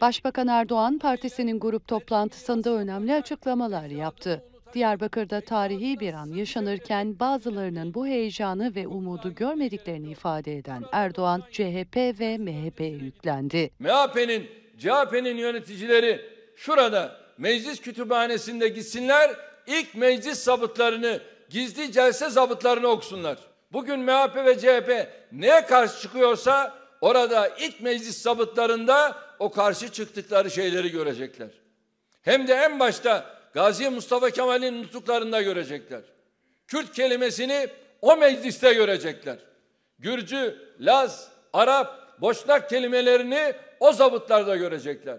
Başbakan Erdoğan partisinin grup toplantısında önemli açıklamalar yaptı. Diyarbakır'da tarihi bir an yaşanırken bazılarının bu heyecanı ve umudu görmediklerini ifade eden Erdoğan, CHP ve MHP'ye yüklendi. MHP'nin, CHP'nin yöneticileri şurada meclis kütüphanesinde gitsinler, ilk meclis sabıtlarını, gizli celse sabıtlarını okusunlar. Bugün MHP ve CHP neye karşı çıkıyorsa orada ilk meclis sabıtlarında o karşı çıktıkları şeyleri görecekler. Hem de en başta Gazi Mustafa Kemal'in nutuklarında görecekler. Kürt kelimesini o mecliste görecekler. Gürcü, Laz, Arap, Boşnak kelimelerini o zabıtlarda görecekler.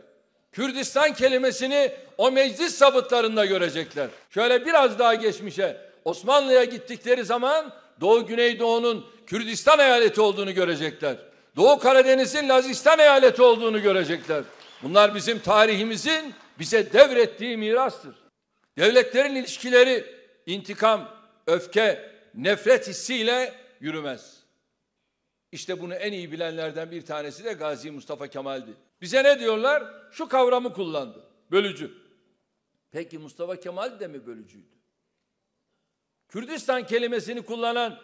Kürdistan kelimesini o meclis sabıtlarında görecekler. Şöyle biraz daha geçmişe Osmanlı'ya gittikleri zaman Doğu Güneydoğu'nun Kürdistan eyaleti olduğunu görecekler. Doğu Karadeniz'in Lazistan eyaleti olduğunu görecekler. Bunlar bizim tarihimizin bize devrettiği mirastır. Devletlerin ilişkileri intikam, öfke, nefret hissiyle yürümez. İşte bunu en iyi bilenlerden bir tanesi de Gazi Mustafa Kemal'di. Bize ne diyorlar? Şu kavramı kullandı. Bölücü. Peki Mustafa Kemal de mi bölücüydü? Kürdistan kelimesini kullanan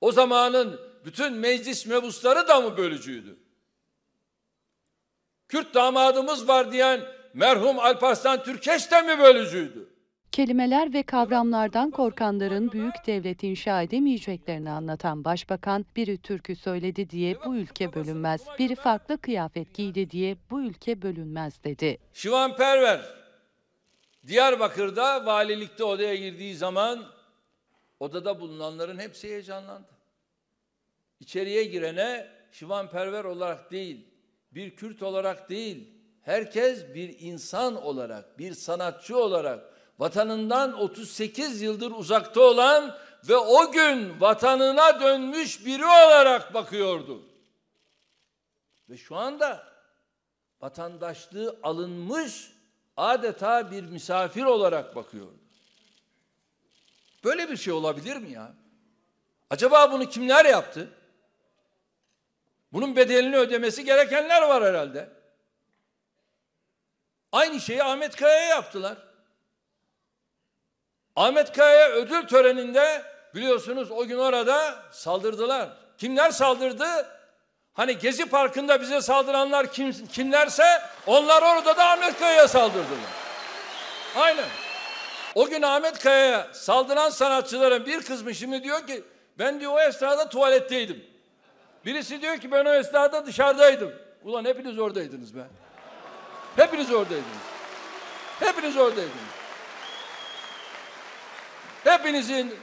o zamanın bütün meclis mebusları da mı bölücüydü? Kürt damadımız var diyen merhum Alparslan Türkeş de mi bölücüydü? Kelimeler ve kavramlardan korkanların büyük devlet inşa edemeyeceklerini anlatan başbakan biri türkü söyledi diye bu ülke bölünmez, biri farklı kıyafet giydi diye bu ülke bölünmez dedi. Şivan Perver, Diyarbakır'da valilikte odaya girdiği zaman odada bulunanların hepsi heyecanlandı içeriye girene şivanperver olarak değil, bir Kürt olarak değil, herkes bir insan olarak, bir sanatçı olarak vatanından 38 yıldır uzakta olan ve o gün vatanına dönmüş biri olarak bakıyordu. Ve şu anda vatandaşlığı alınmış adeta bir misafir olarak bakıyordu. Böyle bir şey olabilir mi ya? Acaba bunu kimler yaptı? Bunun bedelini ödemesi gerekenler var herhalde. Aynı şeyi Ahmet Kaya'ya yaptılar. Ahmet Kaya'ya ödül töreninde biliyorsunuz o gün orada saldırdılar. Kimler saldırdı? Hani Gezi Parkı'nda bize saldıranlar kim, kimlerse onlar orada da Ahmet Kaya'ya saldırdılar. Aynen. O gün Ahmet Kaya'ya saldıran sanatçıların bir kızmış şimdi diyor ki ben diyor o esnada tuvaletteydim. Birisi diyor ki ben o esnada dışarıdaydım. Ulan hepiniz oradaydınız be. Hepiniz oradaydınız. Hepiniz oradaydınız. Hepinizin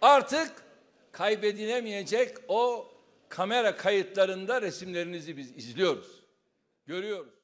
artık kaybedilemeyecek o kamera kayıtlarında resimlerinizi biz izliyoruz. Görüyoruz.